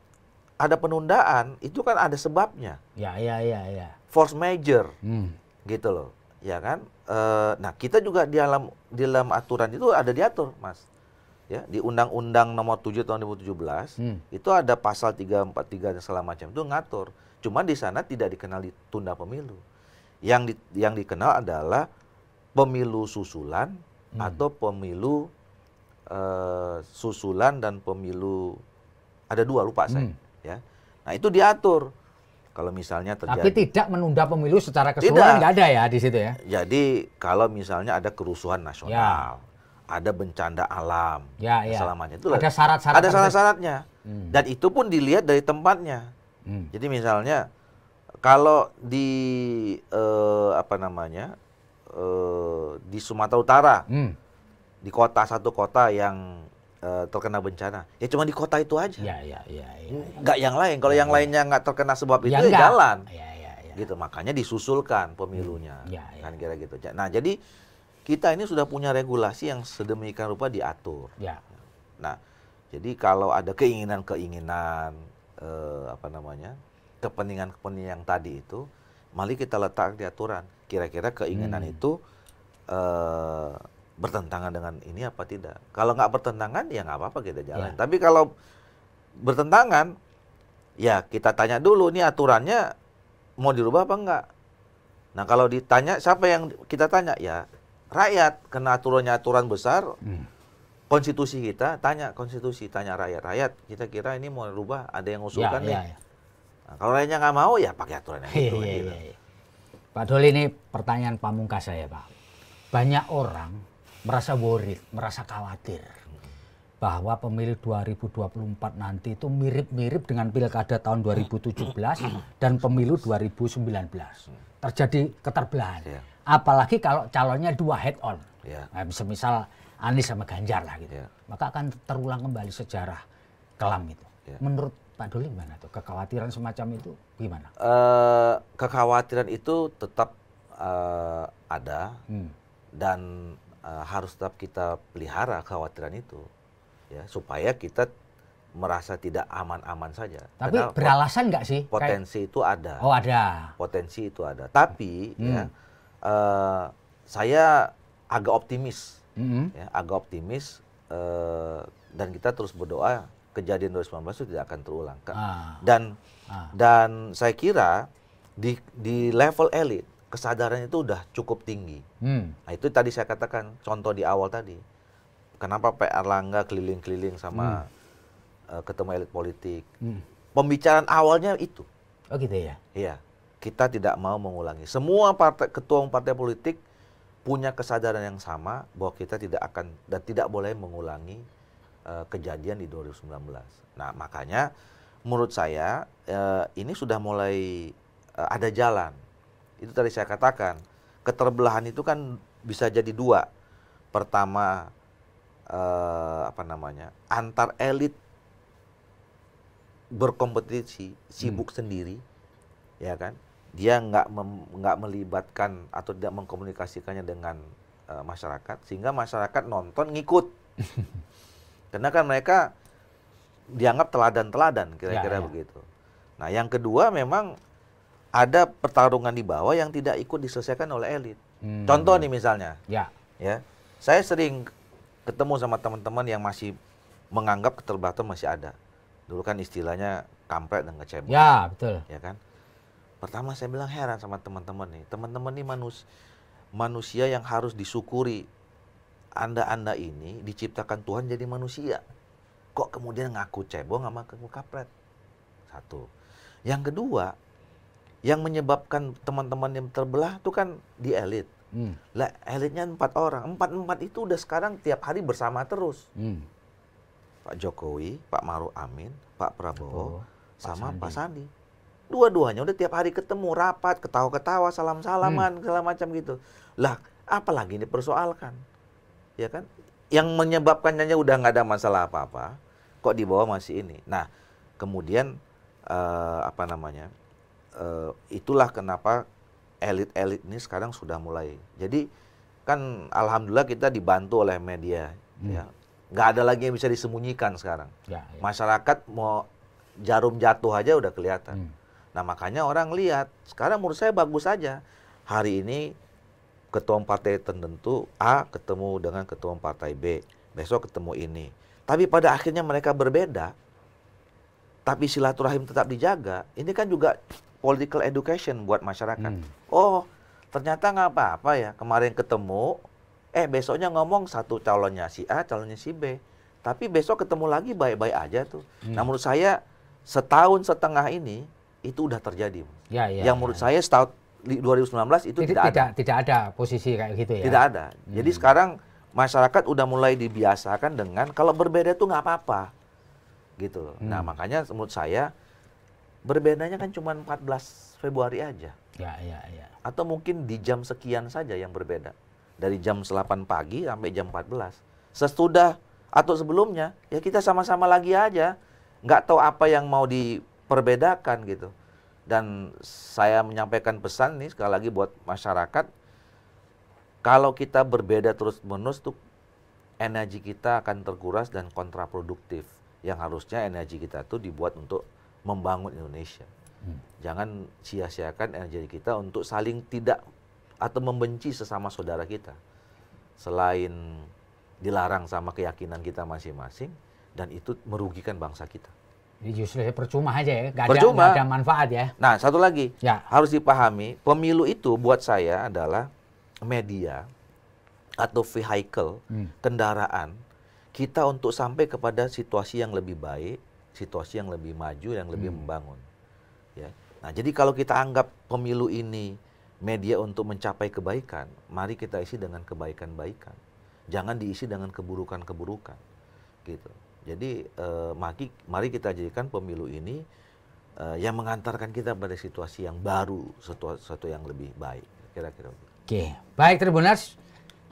ada penundaan, itu kan ada sebabnya. Ya, ya, ya, ya. Force major, hmm. gitu loh, ya kan? E, nah, kita juga di dalam di dalam aturan itu ada diatur, mas. Ya, di Undang-Undang Nomor 7 Tahun 2017 hmm. itu ada pasal 343 dan segala macam itu ngatur. Cuma di sana tidak dikenal ditunda pemilu. Yang di, yang dikenal adalah pemilu susulan hmm. atau pemilu uh, susulan dan pemilu ada dua lupa saya hmm. ya. Nah, itu diatur. Kalau misalnya terjadi Tapi tidak menunda pemilu secara keseluruhan nggak ada ya di situ ya. Jadi kalau misalnya ada kerusuhan nasional, ya ada bencana alam, ya, ya. selamanya itu ada syarat-syarat. Ada syarat-syaratnya, hmm. dan itu pun dilihat dari tempatnya. Hmm. Jadi misalnya kalau di uh, apa namanya uh, di Sumatera Utara, hmm. di kota satu kota yang uh, terkena bencana, ya cuma di kota itu aja. Ya, ya, ya, ya, ya. Nggak yang lain. Kalau ya, yang ya. lainnya nggak terkena sebab ya, itu, enggak. ya jalan. Ya, ya, ya. Gitu. Makanya disusulkan pemilunya, hmm. ya, ya. kan kira gitu. Nah, jadi kita ini sudah punya regulasi yang sedemikian rupa diatur. Ya. Nah, jadi kalau ada keinginan-keinginan eh, apa namanya kepentingan-kepentingan yang tadi itu, mari kita letak di aturan. Kira-kira keinginan hmm. itu uh, bertentangan dengan ini apa tidak. Kalau nggak bertentangan ya nggak apa-apa kita jalan. Ya. Tapi kalau bertentangan ya kita tanya dulu ini aturannya mau dirubah apa enggak. Nah kalau ditanya siapa yang kita tanya ya rakyat kena aturannya aturan besar. Hmm. Konstitusi kita tanya konstitusi tanya rakyat rakyat kita kira ini mau dirubah ada yang ya, usulkan ya, nih. Ya, ya. Nah, kalau lainnya nggak mau ya pakai aturan yang iya, itu. Iya, gitu. iya, iya. Pak Doli ini pertanyaan pamungkas saya Pak. Banyak orang merasa worried, merasa khawatir bahwa pemilu 2024 nanti itu mirip-mirip dengan pilkada tahun 2017 dan pemilu 2019. Terjadi keterbelahan. Iya. Apalagi kalau calonnya dua head on. Iya. Nah, misal Anies sama Ganjar lah gitu. Iya. Maka akan terulang kembali sejarah kelam itu. Iya. Menurut Pak Doli gimana tuh? Kekhawatiran semacam itu gimana? Uh, kekhawatiran itu tetap uh, ada hmm. dan uh, harus tetap kita pelihara kekhawatiran itu ya supaya kita merasa tidak aman-aman saja. Tapi Karena beralasan nggak sih? Potensi kayak... itu ada. Oh ada. Potensi itu ada. Tapi hmm. ya uh, saya agak optimis, hmm. ya, agak optimis uh, dan kita terus berdoa kejadian 2019 itu tidak akan terulang. Ah. Dan ah. dan saya kira di di level elit kesadaran itu sudah cukup tinggi. Hmm. Nah, itu tadi saya katakan contoh di awal tadi. Kenapa Pak Erlangga keliling-keliling sama hmm. uh, ketemu elit politik? Hmm. Pembicaraan awalnya itu. Oh gitu ya. Iya. Kita tidak mau mengulangi. Semua partai ketua partai politik punya kesadaran yang sama bahwa kita tidak akan dan tidak boleh mengulangi Eh, kejadian di 2019. Nah, makanya menurut saya uh, ini sudah mulai uh, ada jalan. Itu tadi saya katakan, keterbelahan itu kan bisa jadi dua. Pertama uh, apa namanya? antar elit berkompetisi sibuk hmm. sendiri ya kan dia nggak nggak melibatkan atau tidak mengkomunikasikannya dengan uh, masyarakat sehingga masyarakat nonton ngikut Karena kan mereka dianggap teladan-teladan ya, kira-kira ya, ya. begitu. Nah, yang kedua memang ada pertarungan di bawah yang tidak ikut diselesaikan oleh elit. Hmm. Contoh ya. nih misalnya. Ya. Ya. Saya sering ketemu sama teman-teman yang masih menganggap keterbatasan masih ada. Dulu kan istilahnya kampret dan kecebong. Ya, betul. Ya kan? Pertama saya bilang heran sama teman-teman nih. Teman-teman nih manus manusia yang harus disyukuri anda-anda ini diciptakan Tuhan jadi manusia. Kok kemudian ngaku cebong sama ngaku kapret? Satu. Yang kedua, yang menyebabkan teman-teman yang terbelah itu kan di elit. Hmm. Lah elitnya empat orang, empat empat itu udah sekarang tiap hari bersama terus. Hmm. Pak Jokowi, Pak Maruf Amin, Pak Prabowo, oh, sama Pak Sandi. Sandi. Dua-duanya udah tiap hari ketemu, rapat, ketawa-ketawa, salam-salaman, hmm. segala macam gitu. Lah, apalagi ini persoalkan ya kan? Yang menyebabkannya udah nggak ada masalah apa-apa, kok di bawah masih ini. Nah, kemudian uh, apa namanya? Uh, itulah kenapa elit-elit ini sekarang sudah mulai. Jadi kan alhamdulillah kita dibantu oleh media, hmm. ya. Gak ada lagi yang bisa disembunyikan sekarang. Ya, ya. Masyarakat mau jarum jatuh aja udah kelihatan. Hmm. Nah makanya orang lihat. Sekarang menurut saya bagus aja. Hari ini ketua partai tertentu A ketemu dengan ketua partai B, besok ketemu ini. Tapi pada akhirnya mereka berbeda, tapi silaturahim tetap dijaga. Ini kan juga political education buat masyarakat. Hmm. Oh, ternyata nggak apa-apa ya. Kemarin ketemu, eh besoknya ngomong satu calonnya si A, calonnya si B. Tapi besok ketemu lagi baik-baik aja tuh. Nah, hmm. Nah menurut saya setahun setengah ini itu udah terjadi. Ya, ya, yang ya. menurut saya setahun 2019 itu tidak, tidak ada. Tidak ada posisi kayak gitu ya. Tidak ada. Hmm. Jadi sekarang masyarakat udah mulai dibiasakan dengan kalau berbeda itu nggak apa-apa. Gitu nah, Hmm. Nah, makanya menurut saya berbedanya kan cuma 14 Februari aja. Ya, ya, ya. Atau mungkin di jam sekian saja yang berbeda. Dari jam 8 pagi sampai jam 14. Sesudah atau sebelumnya ya kita sama-sama lagi aja. Nggak tahu apa yang mau diperbedakan gitu dan saya menyampaikan pesan nih sekali lagi buat masyarakat, kalau kita berbeda terus-menerus tuh energi kita akan terkuras dan kontraproduktif. Yang harusnya energi kita tuh dibuat untuk membangun Indonesia. Hmm. Jangan sia-siakan energi kita untuk saling tidak atau membenci sesama saudara kita. Selain dilarang sama keyakinan kita masing-masing dan itu merugikan bangsa kita justru ya percuma aja ya, gak percuma. Ada, gak ada manfaat ya. Nah, satu lagi ya. harus dipahami, pemilu itu buat saya adalah media atau vehicle, hmm. kendaraan kita untuk sampai kepada situasi yang lebih baik, situasi yang lebih maju, yang lebih hmm. membangun. Ya. Nah, jadi kalau kita anggap pemilu ini media untuk mencapai kebaikan, mari kita isi dengan kebaikan-baikan. Jangan diisi dengan keburukan-keburukan. Gitu. Jadi eh, mari, kita jadikan pemilu ini eh, yang mengantarkan kita pada situasi yang baru, sesuatu yang lebih baik. Kira-kira. Oke, baik Tribuners,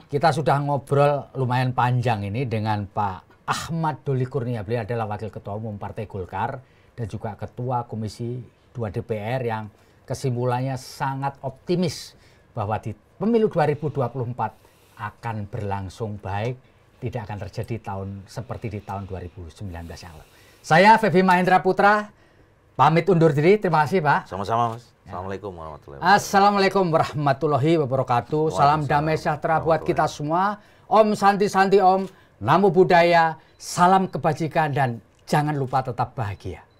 kita sudah ngobrol lumayan panjang ini dengan Pak Ahmad Doli Kurnia. Beliau adalah Wakil Ketua Umum Partai Golkar dan juga Ketua Komisi 2 DPR yang kesimpulannya sangat optimis bahwa di pemilu 2024 akan berlangsung baik tidak akan terjadi tahun seperti di tahun 2019 yang lalu. Saya Febi Mahendra Putra, pamit undur diri. Terima kasih Pak. Sama-sama Mas. Ya. Assalamualaikum warahmatullahi wabarakatuh. Assalamualaikum warahmatullahi wabarakatuh. Salam damai sejahtera buat kita semua. Om Santi Santi Om, Namo Buddhaya, salam kebajikan dan jangan lupa tetap bahagia.